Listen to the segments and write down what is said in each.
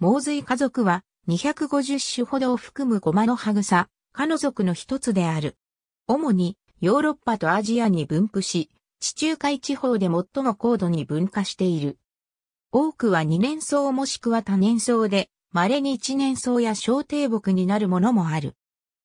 猛髄家族は250種ほどを含むゴマの葉草、科の族の一つである。主にヨーロッパとアジアに分布し、地中海地方で最も高度に分化している。多くは二年草もしくは多年草で、稀に一年草や小低木になるものもある。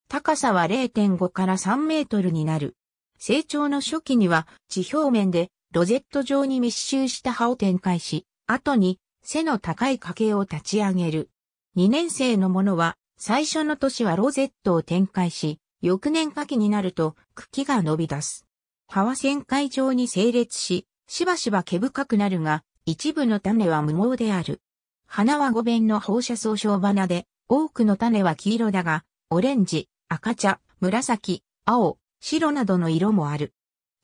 高さは0.5から3メートルになる。成長の初期には地表面でロゼット状に密集した葉を展開し、後に背の高い家系を立ち上げる。2年生の者は、最初の年はロゼットを展開し、翌年夏季になると茎が伸び出す。葉は旋回状に整列し、しばしば毛深くなるが、一部の種は無毛である。花は五弁の放射層小花で、多くの種は黄色だが、オレンジ、赤茶、紫、青、白などの色もある。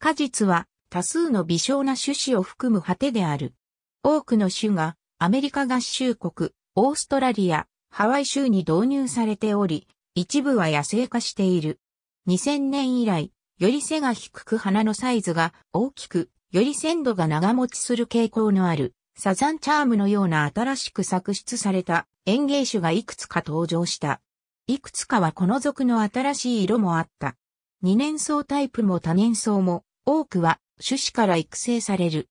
果実は多数の微小な種子を含む果てである。多くの種がアメリカ合衆国、オーストラリア、ハワイ州に導入されており、一部は野生化している。2000年以来、より背が低く花のサイズが大きく、より鮮度が長持ちする傾向のある、サザンチャームのような新しく作出された園芸種がいくつか登場した。いくつかはこの属の新しい色もあった。二年草タイプも多年草も多くは種子から育成される。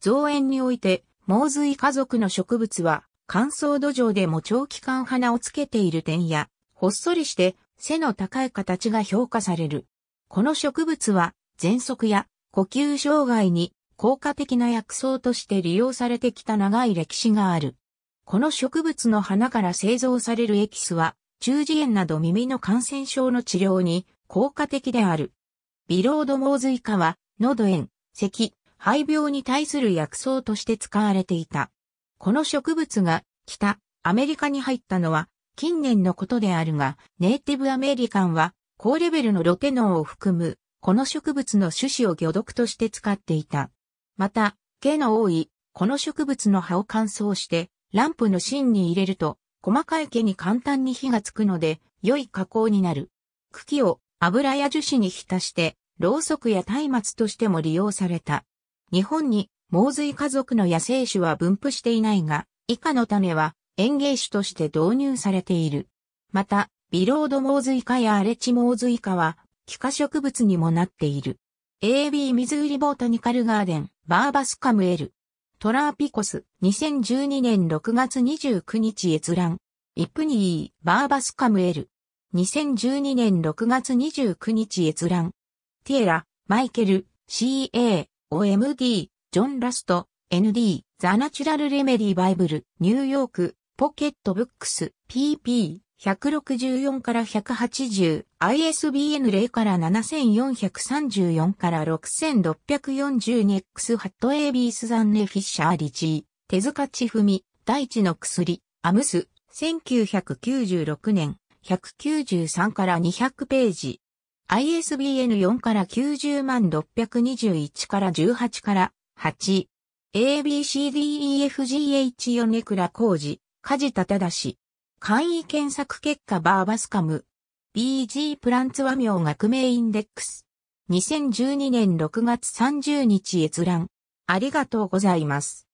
造園において猛髄家族の植物は乾燥土壌でも長期間花をつけている点や、ほっそりして背の高い形が評価される。この植物は喘息や呼吸障害に効果的な薬草として利用されてきた長い歴史がある。この植物の花から製造されるエキスは、中耳炎など耳の感染症の治療に効果的である。ビロードモ髄化は、喉炎、咳、肺病に対する薬草として使われていた。この植物が北アメリカに入ったのは近年のことであるが、ネイティブアメリカンは高レベルのロテノンを含むこの植物の種子を魚毒として使っていた。また、毛の多いこの植物の葉を乾燥してランプの芯に入れると細かい毛に簡単に火がつくので良い加工になる。茎を油や樹脂に浸してろうそくや松明としても利用された。日本に猛髄家族の野生種は分布していないが、以下の種は園芸種として導入されている。また、ビロード猛髄科やアレチ猛髄科は、気化植物にもなっている。AB ミズーリボータニカルガーデン、バーバスカムエル。トラーピコス、2012年6月29日閲覧。イプニー、バーバスカムエル。2012年6月29日閲覧。ティエラ、マイケル、CA、OMD、ジョン・ラスト、ND、ザ・ナチュラル・レメディ・バイブル、ニューヨーク、ポケットブックス、PP、164から180、ISBN 0から7434から6642 X ハットエイビースザンネフィッシャーリチー、手塚千文、大地の薬、アムス、1996年、193から200ページ。ISBN 4から90万621から18から8。ABCDEFGH 米倉浩二、梶田正。簡易検索結果バーバスカム。BG プランツ和名学名インデックス。2012年6月30日閲覧。ありがとうございます。